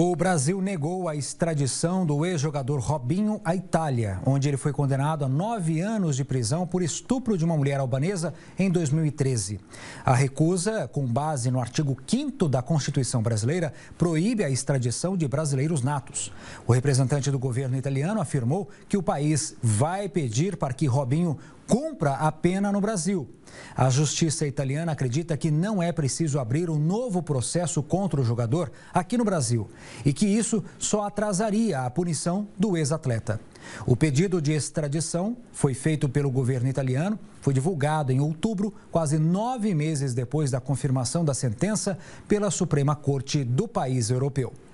O Brasil negou a extradição do ex-jogador Robinho à Itália, onde ele foi condenado a nove anos de prisão por estupro de uma mulher albanesa em 2013. A recusa, com base no artigo 5 da Constituição brasileira, proíbe a extradição de brasileiros natos. O representante do governo italiano afirmou que o país vai pedir para que Robinho cumpra a pena no Brasil. A justiça italiana acredita que não é preciso abrir um novo processo contra o jogador aqui no Brasil e que isso só atrasaria a punição do ex-atleta. O pedido de extradição foi feito pelo governo italiano, foi divulgado em outubro, quase nove meses depois da confirmação da sentença pela Suprema Corte do país europeu.